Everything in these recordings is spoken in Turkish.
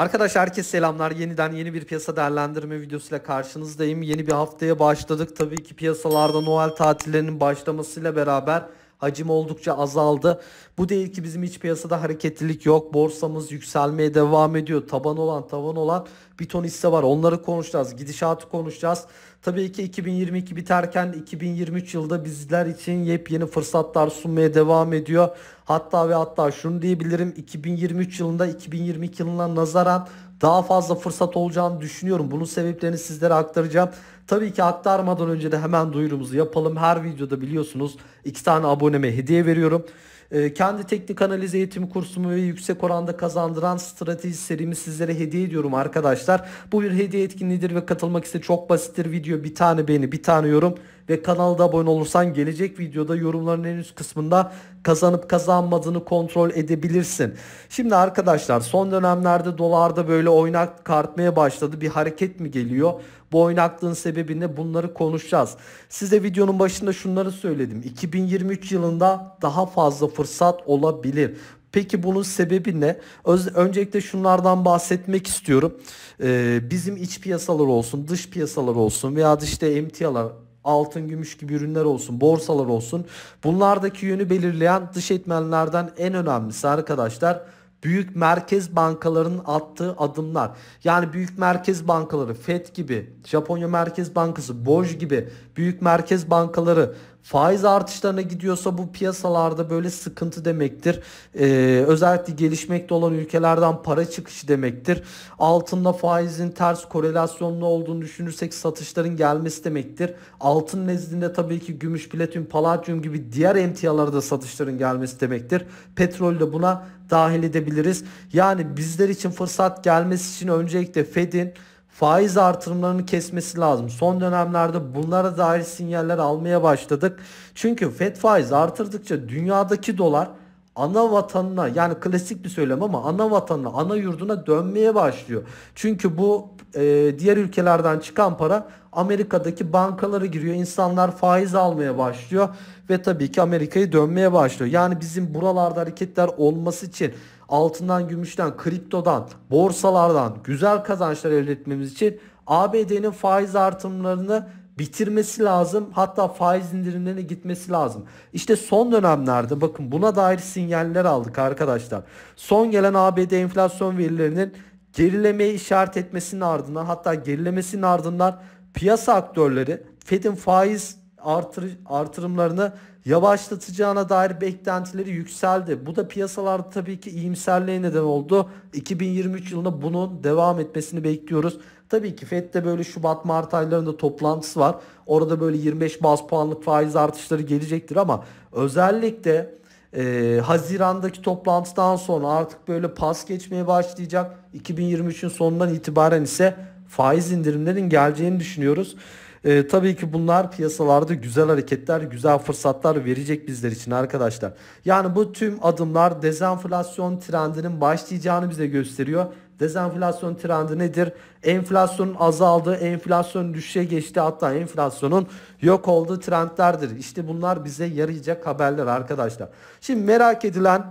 Arkadaşlar herkes selamlar. Yeniden yeni bir piyasa değerlendirme videosuyla karşınızdayım. Yeni bir haftaya başladık. Tabii ki piyasalarda Noel tatillerinin başlamasıyla beraber hacim oldukça azaldı. Bu değil ki bizim iç piyasada hareketlilik yok. Borsamız yükselmeye devam ediyor. Taban olan tavan olan bir ton hisse var. Onları konuşacağız. Gidişatı konuşacağız. Tabii ki 2022 biterken 2023 yılda bizler için yepyeni fırsatlar sunmaya devam ediyor. Hatta ve hatta şunu diyebilirim 2023 yılında 2022 yılına nazaran daha fazla fırsat olacağını düşünüyorum. Bunun sebeplerini sizlere aktaracağım. Tabii ki aktarmadan önce de hemen duyurumuzu yapalım. Her videoda biliyorsunuz iki tane aboneme hediye veriyorum. Ee, kendi teknik analiz eğitimi kursumu ve yüksek oranda kazandıran strateji serimi sizlere hediye ediyorum arkadaşlar. Bu bir hediye etkinliğidir ve katılmak ise çok basittir. Video bir tane beğeni bir tane yorum ve kanalda abone olursan gelecek videoda yorumların en üst kısmında kazanıp kazanmadığını kontrol edebilirsin. Şimdi arkadaşlar son dönemlerde dolarda böyle oynak artmaya başladı. Bir hareket mi geliyor? Bu oynaklığın sebebi ne? Bunları konuşacağız. Size videonun başında şunları söyledim. 2023 yılında daha fazla fırsat olabilir. Peki bunun sebebi ne? Öz, öncelikle şunlardan bahsetmek istiyorum. Ee, bizim iç piyasalar olsun, dış piyasalar olsun veya işte emtialar altın, gümüş gibi ürünler olsun, borsalar olsun. Bunlardaki yönü belirleyen dış etmenlerden en önemlisi arkadaşlar büyük merkez bankalarının attığı adımlar. Yani büyük merkez bankaları FED gibi, Japonya Merkez Bankası, BOJ gibi büyük merkez bankaları faiz artışlarına gidiyorsa bu piyasalarda böyle sıkıntı demektir. Ee, özellikle gelişmekte olan ülkelerden para çıkışı demektir. Altında faizin ters korelasyonlu olduğunu düşünürsek satışların gelmesi demektir. Altın nezdinde tabii ki gümüş, platin, paladyum gibi diğer emtialara da satışların gelmesi demektir. Petrol de buna dahil edebiliriz. Yani bizler için fırsat gelmesi için öncelikle Fed'in faiz artırımlarını kesmesi lazım. Son dönemlerde bunlara dair sinyaller almaya başladık. Çünkü FED faiz artırdıkça dünyadaki dolar ana vatanına yani klasik bir söylem ama ana vatanına ana yurduna dönmeye başlıyor. Çünkü bu e, diğer ülkelerden çıkan para Amerika'daki bankalara giriyor. İnsanlar faiz almaya başlıyor ve tabii ki Amerika'ya dönmeye başlıyor. Yani bizim buralarda hareketler olması için altından, gümüşten, kriptodan, borsalardan güzel kazançlar elde etmemiz için ABD'nin faiz artımlarını bitirmesi lazım. Hatta faiz indirimlerine gitmesi lazım. İşte son dönemlerde bakın buna dair sinyaller aldık arkadaşlar. Son gelen ABD enflasyon verilerinin gerilemeyi işaret etmesinin ardından hatta gerilemesinin ardından piyasa aktörleri Fed'in faiz artır, artırımlarını yavaşlatacağına dair beklentileri yükseldi. Bu da piyasalarda tabii ki iyimserliğe neden oldu. 2023 yılında bunun devam etmesini bekliyoruz. Tabii ki FED'de böyle Şubat Mart aylarında toplantısı var. Orada böyle 25 baz puanlık faiz artışları gelecektir ama özellikle e, Haziran'daki toplantıdan sonra artık böyle pas geçmeye başlayacak. 2023'ün sonundan itibaren ise faiz indirimlerin geleceğini düşünüyoruz. E, tabii ki bunlar piyasalarda güzel hareketler, güzel fırsatlar verecek bizler için arkadaşlar. Yani bu tüm adımlar dezenflasyon trendinin başlayacağını bize gösteriyor. Dezenflasyon trendi nedir? Enflasyonun azaldığı, enflasyon düşüşe geçti hatta enflasyonun yok olduğu trendlerdir. İşte bunlar bize yarayacak haberler arkadaşlar. Şimdi merak edilen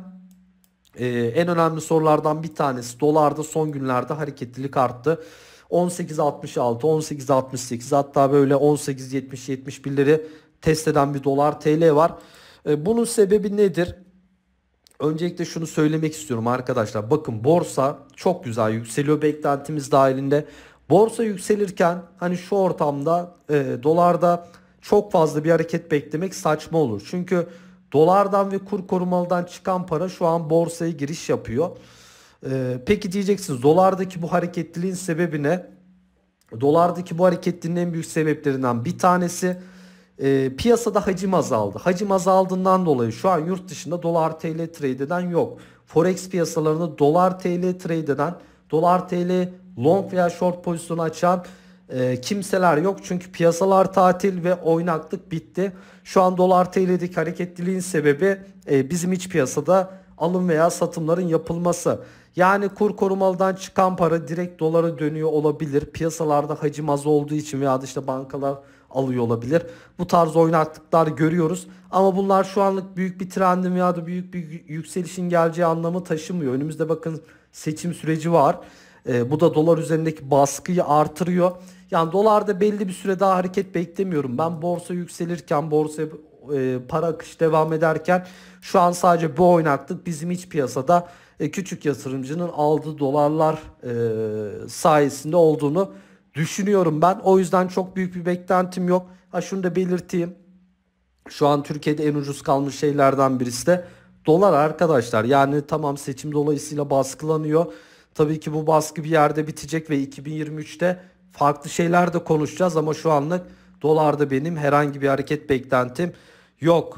e, en önemli sorulardan bir tanesi dolarda son günlerde hareketlilik arttı. 18.66, 18.68 hatta böyle 18.70-71'leri test eden bir dolar TL var. E, bunun sebebi nedir? Öncelikle şunu söylemek istiyorum arkadaşlar. Bakın borsa çok güzel yükseliyor beklentimiz dahilinde. Borsa yükselirken hani şu ortamda e, dolarda çok fazla bir hareket beklemek saçma olur. Çünkü dolardan ve kur korumalıdan çıkan para şu an borsaya giriş yapıyor. Ee, peki diyeceksiniz dolardaki bu hareketliliğin sebebi ne? Dolardaki bu hareketliliğin en büyük sebeplerinden bir tanesi e, piyasada hacim azaldı. Hacim azaldığından dolayı şu an yurt dışında dolar TL trade eden yok. Forex piyasalarında dolar TL trade eden, dolar TL long veya short pozisyonu açan e, kimseler yok. Çünkü piyasalar tatil ve oynaklık bitti. Şu an dolar TL'deki hareketliliğin sebebi e, bizim iç piyasada alım veya satımların yapılması. Yani kur korumalıdan çıkan para direkt dolara dönüyor olabilir. Piyasalarda hacim az olduğu için veya işte bankalar alıyor olabilir. Bu tarz oynaklıklar görüyoruz. Ama bunlar şu anlık büyük bir trendin veya da büyük bir yükselişin geleceği anlamı taşımıyor. Önümüzde bakın seçim süreci var. E, bu da dolar üzerindeki baskıyı artırıyor. Yani dolarda belli bir süre daha hareket beklemiyorum. Ben borsa yükselirken, borsa e, para akışı devam ederken şu an sadece bu oynaklık bizim iç piyasada e, küçük yatırımcının aldığı dolarlar e, sayesinde olduğunu düşünüyorum ben. O yüzden çok büyük bir beklentim yok. Ha şunu da belirteyim. Şu an Türkiye'de en ucuz kalmış şeylerden birisi de dolar arkadaşlar. Yani tamam seçim dolayısıyla baskılanıyor. Tabii ki bu baskı bir yerde bitecek ve 2023'te farklı şeyler de konuşacağız ama şu anlık Dolarda benim herhangi bir hareket beklentim yok.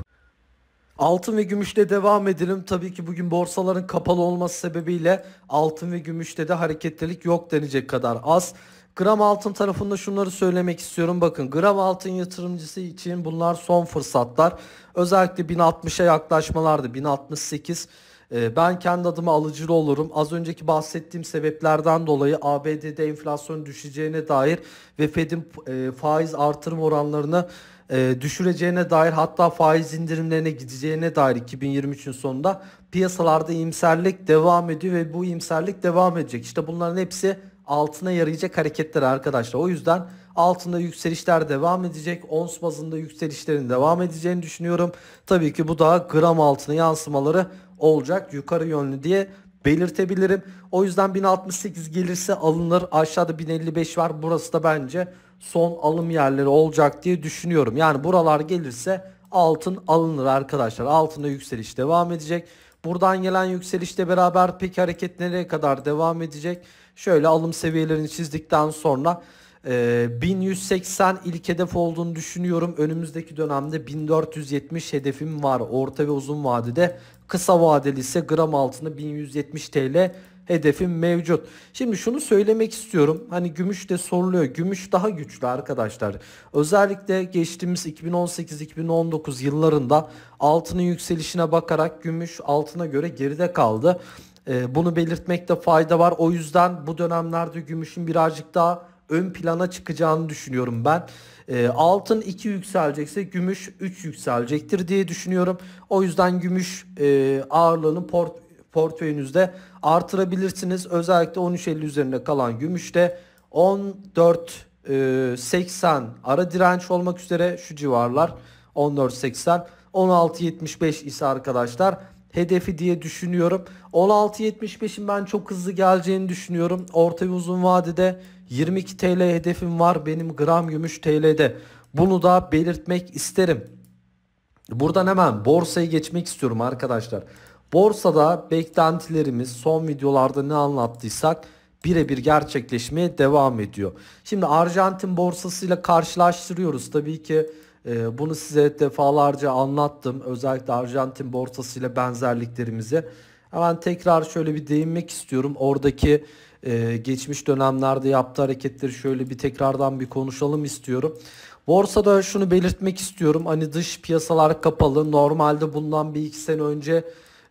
Altın ve gümüşle devam edelim. Tabii ki bugün borsaların kapalı olması sebebiyle altın ve gümüşte de hareketlilik yok denecek kadar az. Gram altın tarafında şunları söylemek istiyorum. Bakın gram altın yatırımcısı için bunlar son fırsatlar. Özellikle 1060'a yaklaşmalardı, 1068 ee, ben kendi adıma alıcılı olurum. Az önceki bahsettiğim sebeplerden dolayı ABD'de enflasyon düşeceğine dair ve Fed'in e, faiz artırım oranlarını e, düşüreceğine dair hatta faiz indirimlerine gideceğine dair 2023'ün sonunda piyasalarda imserlik devam ediyor ve bu imserlik devam edecek. İşte bunların hepsi altına yarayacak hareketler arkadaşlar. O yüzden altında yükselişler devam edecek. Ons bazında yükselişlerin devam edeceğini düşünüyorum. Tabii ki bu da gram altına yansımaları olacak yukarı yönlü diye belirtebilirim. O yüzden 1068 gelirse alınır. Aşağıda 1055 var. Burası da bence son alım yerleri olacak diye düşünüyorum. Yani buralar gelirse altın alınır arkadaşlar. Altında yükseliş devam edecek. Buradan gelen yükselişle beraber peki hareket nereye kadar devam edecek? Şöyle alım seviyelerini çizdikten sonra e, ee, 1180 ilk hedef olduğunu düşünüyorum. Önümüzdeki dönemde 1470 hedefim var. Orta ve uzun vadede kısa vadeli ise gram altında 1170 TL hedefim mevcut. Şimdi şunu söylemek istiyorum. Hani gümüş de soruluyor. Gümüş daha güçlü arkadaşlar. Özellikle geçtiğimiz 2018-2019 yıllarında altının yükselişine bakarak gümüş altına göre geride kaldı. Ee, bunu belirtmekte fayda var. O yüzden bu dönemlerde gümüşün birazcık daha ön plana çıkacağını düşünüyorum ben. E, altın 2 yükselecekse gümüş 3 yükselecektir diye düşünüyorum. O yüzden gümüş e, ağırlığını port, portföyünüzde artırabilirsiniz. Özellikle 13.50 üzerinde kalan gümüşte 14 e, 80 ara direnç olmak üzere şu civarlar 14.80 16.75 ise arkadaşlar hedefi diye düşünüyorum. 16.75'in ben çok hızlı geleceğini düşünüyorum. Orta ve uzun vadede 22 TL hedefim var benim gram gümüş TL'de. Bunu da belirtmek isterim. Buradan hemen borsaya geçmek istiyorum arkadaşlar. Borsada beklentilerimiz son videolarda ne anlattıysak birebir gerçekleşmeye devam ediyor. Şimdi Arjantin borsasıyla karşılaştırıyoruz. Tabii ki ee, bunu size defalarca anlattım. Özellikle Arjantin borsası ile benzerliklerimizi. Hemen tekrar şöyle bir değinmek istiyorum. Oradaki e, geçmiş dönemlerde yaptığı hareketleri şöyle bir tekrardan bir konuşalım istiyorum. Borsada şunu belirtmek istiyorum. Hani dış piyasalar kapalı. Normalde bundan bir iki sene önce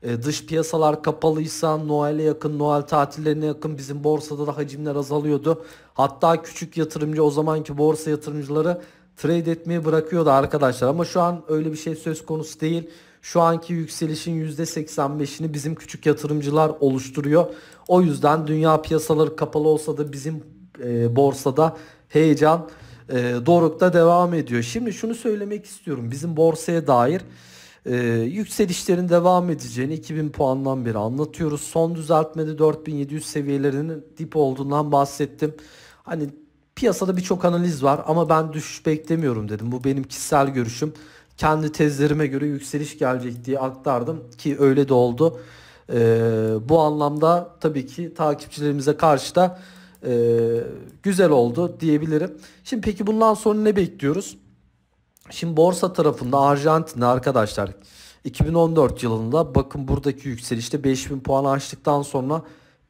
e, dış piyasalar kapalıysa Noel'e yakın, Noel tatillerine yakın bizim borsada da hacimler azalıyordu. Hatta küçük yatırımcı o zamanki borsa yatırımcıları trade etmeyi bırakıyordu arkadaşlar ama şu an öyle bir şey söz konusu değil. Şu anki yükselişin %85'ini bizim küçük yatırımcılar oluşturuyor. O yüzden dünya piyasaları kapalı olsa da bizim e, borsada heyecan e, dorukta devam ediyor. Şimdi şunu söylemek istiyorum. Bizim borsaya dair e, yükselişlerin devam edeceğini 2000 puandan beri anlatıyoruz. Son düzeltmede 4700 seviyelerinin dip olduğundan bahsettim. Hani Piyasada birçok analiz var ama ben düşüş beklemiyorum dedim. Bu benim kişisel görüşüm. Kendi tezlerime göre yükseliş gelecek diye aktardım ki öyle de oldu. Ee, bu anlamda tabii ki takipçilerimize karşı da e, güzel oldu diyebilirim. Şimdi peki bundan sonra ne bekliyoruz? Şimdi borsa tarafında Arjantin'de arkadaşlar 2014 yılında bakın buradaki yükselişte 5000 puan açtıktan sonra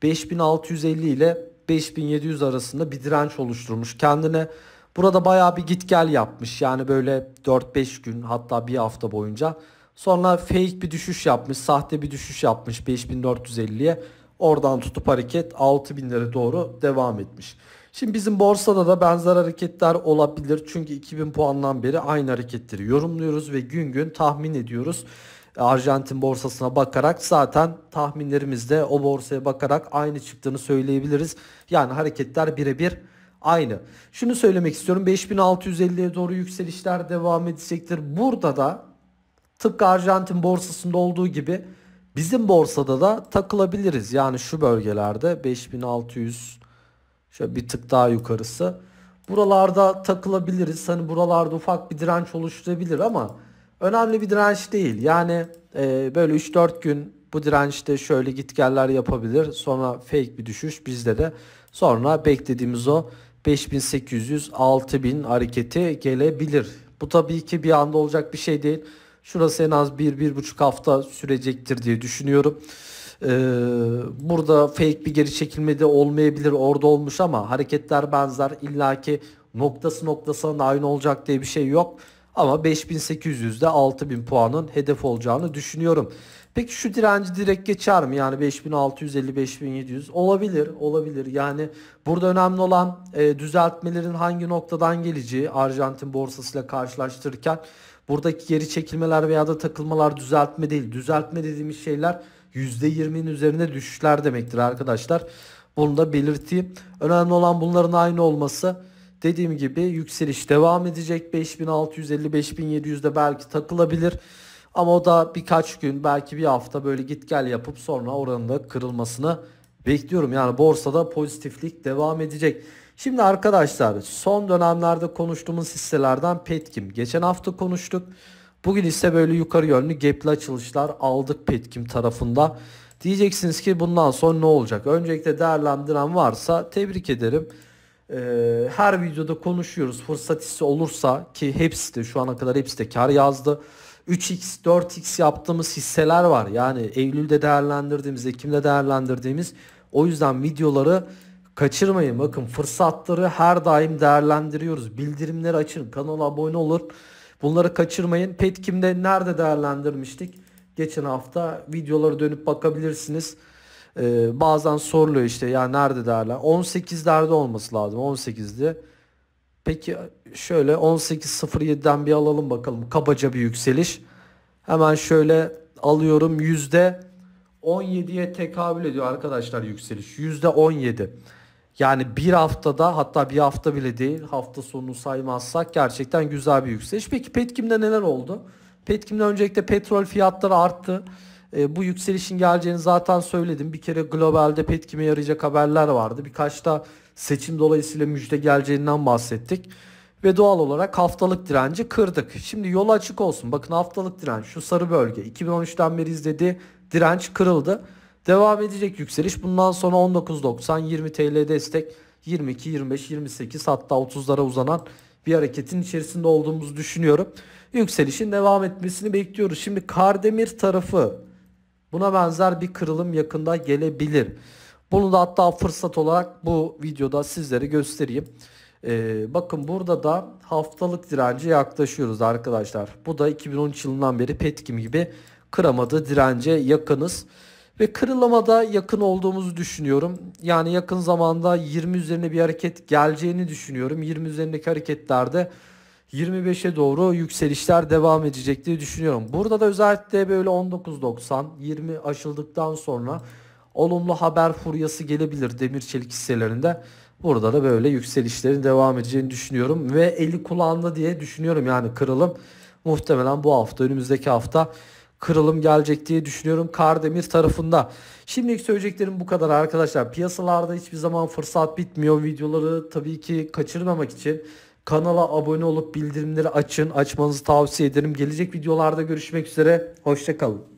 5650 ile 5700 arasında bir direnç oluşturmuş kendine. Burada baya bir git gel yapmış yani böyle 4-5 gün hatta bir hafta boyunca. Sonra fake bir düşüş yapmış, sahte bir düşüş yapmış 5450'ye. Oradan tutup hareket 6000'lere doğru devam etmiş. Şimdi bizim borsada da benzer hareketler olabilir. Çünkü 2000 puandan beri aynı hareketleri yorumluyoruz ve gün gün tahmin ediyoruz. Arjantin borsasına bakarak zaten tahminlerimizde o borsaya bakarak aynı çıktığını söyleyebiliriz. Yani hareketler birebir aynı. Şunu söylemek istiyorum 5650'ye doğru yükselişler devam edecektir. Burada da tıpkı Arjantin borsasında olduğu gibi bizim borsada da takılabiliriz. Yani şu bölgelerde 5600 şöyle bir tık daha yukarısı. Buralarda takılabiliriz. Hani buralarda ufak bir direnç oluşturabilir ama önemli bir direnç değil. Yani e, böyle 3-4 gün bu dirençte şöyle gitgeller yapabilir. Sonra fake bir düşüş bizde de. Sonra beklediğimiz o 5800-6000 hareketi gelebilir. Bu tabii ki bir anda olacak bir şey değil. Şurası en az 1-1,5 hafta sürecektir diye düşünüyorum. Ee, burada fake bir geri çekilme de olmayabilir. Orada olmuş ama hareketler benzer. illaki noktası noktasına aynı olacak diye bir şey yok. Ama 5800'de 6000 puanın hedef olacağını düşünüyorum. Peki şu direnci direkt geçer mi? Yani 5650 5700 olabilir, olabilir. Yani burada önemli olan e, düzeltmelerin hangi noktadan geleceği Arjantin borsasıyla karşılaştırırken buradaki geri çekilmeler veya da takılmalar düzeltme değil. Düzeltme dediğimiz şeyler %20'nin üzerine düşüşler demektir arkadaşlar. Bunu da belirteyim. Önemli olan bunların aynı olması. Dediğim gibi yükseliş devam edecek. 5650-5700'de belki takılabilir. Ama o da birkaç gün belki bir hafta böyle git gel yapıp sonra oranın da kırılmasını bekliyorum. Yani borsada pozitiflik devam edecek. Şimdi arkadaşlar son dönemlerde konuştuğumuz hisselerden Petkim. Geçen hafta konuştuk. Bugün ise böyle yukarı yönlü gepli açılışlar aldık Petkim tarafında. Diyeceksiniz ki bundan sonra ne olacak? Öncelikle değerlendiren varsa tebrik ederim. Ee, her videoda konuşuyoruz. Fırsat ise olursa ki hepsi de şu ana kadar hepsi de kar yazdı. 3x, 4x yaptığımız hisseler var. Yani Eylül'de değerlendirdiğimiz, Ekim'de değerlendirdiğimiz. O yüzden videoları kaçırmayın. Bakın fırsatları her daim değerlendiriyoruz. Bildirimleri açın. Kanala abone olur. Bunları kaçırmayın. Petkim'de nerede değerlendirmiştik? Geçen hafta videoları dönüp bakabilirsiniz. Ee, bazen soruluyor işte ya nerede derler. 18'lerde olması lazım. 18'di. Peki şöyle 18.07'den bir alalım bakalım. Kabaca bir yükseliş. Hemen şöyle alıyorum yüzde 17'ye tekabül ediyor arkadaşlar yükseliş. Yüzde 17. Yani bir haftada hatta bir hafta bile değil hafta sonunu saymazsak gerçekten güzel bir yükseliş. Peki Petkim'de neler oldu? Petkim'de öncelikle petrol fiyatları arttı. E, bu yükselişin geleceğini zaten söyledim. Bir kere globalde petkime yarayacak haberler vardı. Birkaç da seçim dolayısıyla müjde geleceğinden bahsettik. Ve doğal olarak haftalık direnci kırdık. Şimdi yol açık olsun. Bakın haftalık direnç şu sarı bölge. 2013'ten beri izledi direnç kırıldı. Devam edecek yükseliş. Bundan sonra 19.90 20 TL destek 22, 25, 28 hatta 30'lara uzanan bir hareketin içerisinde olduğumuzu düşünüyorum. Yükselişin devam etmesini bekliyoruz. Şimdi Kardemir tarafı Buna benzer bir kırılım yakında gelebilir. Bunu da hatta fırsat olarak bu videoda sizlere göstereyim. Ee, bakın burada da haftalık direnci yaklaşıyoruz arkadaşlar. Bu da 2013 yılından beri Petkim gibi kıramadı dirence yakınız. Ve kırılamada yakın olduğumuzu düşünüyorum. Yani yakın zamanda 20 üzerine bir hareket geleceğini düşünüyorum. 20 üzerindeki hareketlerde 25'e doğru yükselişler devam edecek diye düşünüyorum. Burada da özellikle böyle 19.90 20 aşıldıktan sonra olumlu haber furyası gelebilir demir çelik hisselerinde. Burada da böyle yükselişlerin devam edeceğini düşünüyorum ve eli kulağında diye düşünüyorum yani kırılım muhtemelen bu hafta önümüzdeki hafta kırılım gelecek diye düşünüyorum Kardemir tarafında. Şimdilik söyleyeceklerim bu kadar arkadaşlar. Piyasalarda hiçbir zaman fırsat bitmiyor. Videoları tabii ki kaçırmamak için Kanala abone olup bildirimleri açın. Açmanızı tavsiye ederim. Gelecek videolarda görüşmek üzere. Hoşçakalın.